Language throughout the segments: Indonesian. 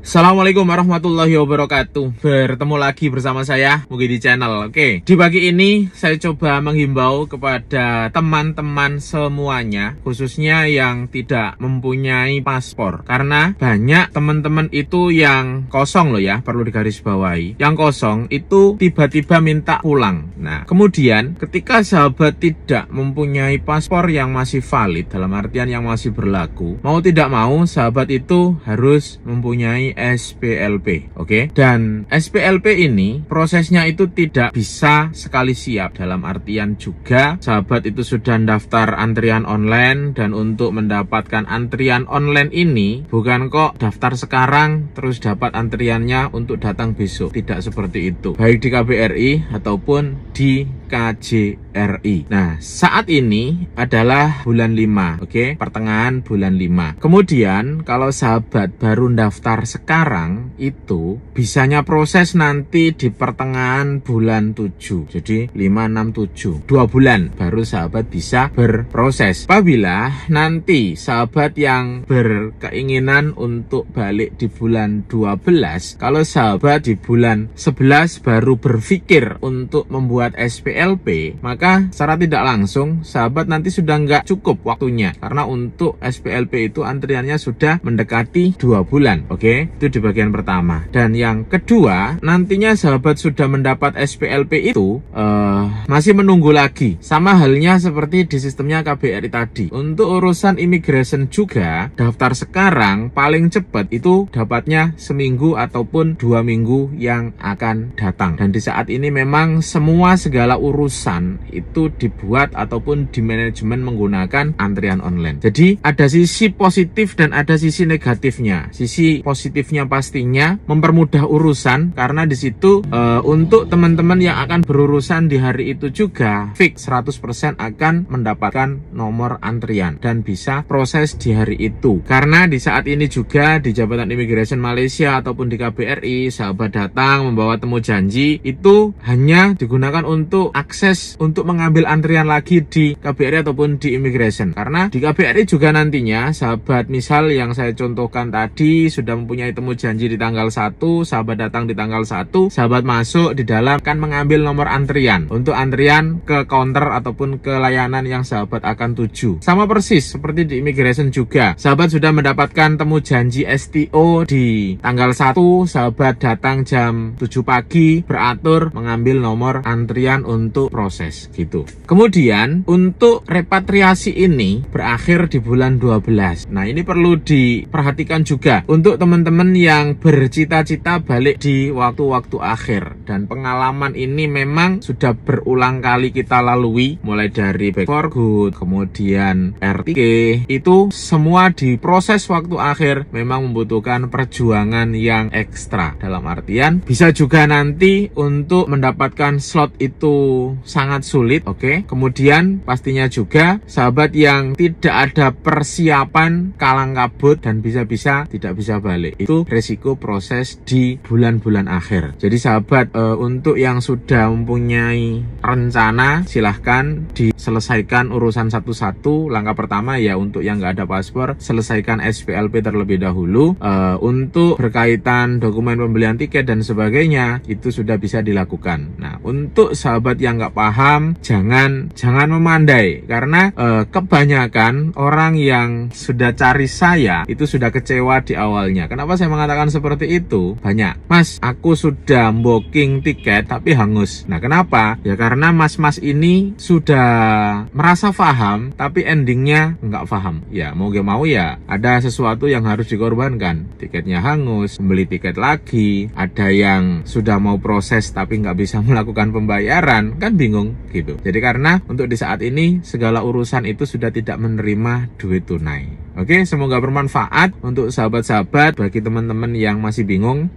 Assalamualaikum warahmatullahi wabarakatuh Bertemu lagi bersama saya Mugi di channel Oke, di pagi ini saya coba menghimbau kepada teman-teman semuanya Khususnya yang tidak mempunyai paspor Karena banyak teman-teman itu yang kosong loh ya Perlu digarisbawahi Yang kosong itu tiba-tiba minta pulang Nah, kemudian ketika sahabat tidak mempunyai paspor yang masih valid Dalam artian yang masih berlaku Mau tidak mau sahabat itu harus mempunyai SPLP, oke? Okay? Dan SPLP ini prosesnya itu tidak bisa sekali siap dalam artian juga sahabat itu sudah daftar antrian online dan untuk mendapatkan antrian online ini bukan kok daftar sekarang terus dapat antriannya untuk datang besok, tidak seperti itu. Baik di KBRI ataupun di KJRI. Nah, saat ini adalah bulan 5, oke, okay? pertengahan bulan 5. Kemudian kalau sahabat baru daftar sekarang itu bisanya proses nanti di pertengahan bulan 7. Jadi 5 6 7, dua bulan baru sahabat bisa berproses. Apabila nanti sahabat yang berkeinginan untuk balik di bulan 12, kalau sahabat di bulan 11 baru berpikir untuk membuat SPS. LP maka secara tidak langsung sahabat nanti sudah nggak cukup waktunya karena untuk SPLP itu antriannya sudah mendekati dua bulan. Oke, itu di bagian pertama. Dan yang kedua, nantinya sahabat sudah mendapat SPLP itu uh, masih menunggu lagi. Sama halnya seperti di sistemnya KBRI tadi. Untuk urusan immigration juga daftar sekarang paling cepat itu dapatnya seminggu ataupun dua minggu yang akan datang. Dan di saat ini memang semua segala urusan urusan itu dibuat ataupun di manajemen menggunakan antrian online. Jadi ada sisi positif dan ada sisi negatifnya. Sisi positifnya pastinya mempermudah urusan karena di situ e, untuk teman-teman yang akan berurusan di hari itu juga fix 100% akan mendapatkan nomor antrian dan bisa proses di hari itu. Karena di saat ini juga di Jabatan Immigration Malaysia ataupun di KBRI sahabat datang membawa temu janji itu hanya digunakan untuk akses untuk mengambil antrian lagi di KBRI ataupun di immigration karena di KBRI juga nantinya sahabat misal yang saya contohkan tadi sudah mempunyai temu janji di tanggal 1 sahabat datang di tanggal 1 sahabat masuk di dalam akan mengambil nomor antrian untuk antrian ke counter ataupun ke layanan yang sahabat akan tuju sama persis seperti di immigration juga sahabat sudah mendapatkan temu janji STO di tanggal 1 sahabat datang jam 7 pagi beratur mengambil nomor antrian untuk untuk proses gitu. Kemudian untuk repatriasi ini berakhir di bulan 12. Nah, ini perlu diperhatikan juga untuk teman-teman yang bercita-cita balik di waktu-waktu akhir dan pengalaman ini memang sudah berulang kali kita lalui mulai dari back for good, kemudian RTK itu semua di proses waktu akhir memang membutuhkan perjuangan yang ekstra dalam artian bisa juga nanti untuk mendapatkan slot itu sangat sulit, oke. Okay? Kemudian pastinya juga sahabat yang tidak ada persiapan kalang kabut dan bisa-bisa tidak bisa balik. Itu resiko proses di bulan-bulan akhir. Jadi sahabat e, untuk yang sudah mempunyai rencana silahkan diselesaikan urusan satu-satu. Langkah pertama ya untuk yang nggak ada paspor selesaikan SPLP terlebih dahulu. E, untuk berkaitan dokumen pembelian tiket dan sebagainya itu sudah bisa dilakukan. Nah untuk sahabat yang nggak paham jangan jangan memandai karena e, kebanyakan orang yang sudah cari saya itu sudah kecewa di awalnya. Kenapa saya mengatakan seperti itu? Banyak. Mas, aku sudah booking tiket tapi hangus. Nah, kenapa? Ya karena mas-mas ini sudah merasa paham tapi endingnya nggak paham. Ya, mau gak mau ya ada sesuatu yang harus dikorbankan. Tiketnya hangus, beli tiket lagi, ada yang sudah mau proses tapi nggak bisa melakukan pembayaran kan bingung gitu jadi karena untuk di saat ini segala urusan itu sudah tidak menerima duit tunai Oke, semoga bermanfaat untuk sahabat-sahabat, bagi teman-teman yang masih bingung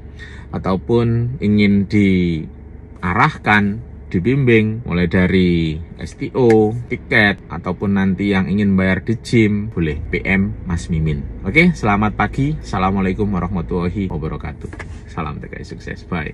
ataupun ingin diarahkan, dibimbing mulai dari STO, tiket ataupun nanti yang ingin bayar di gym, boleh PM Mas Mimin. Oke, selamat pagi. Assalamualaikum warahmatullahi wabarakatuh. Salam TKI sukses. Bye.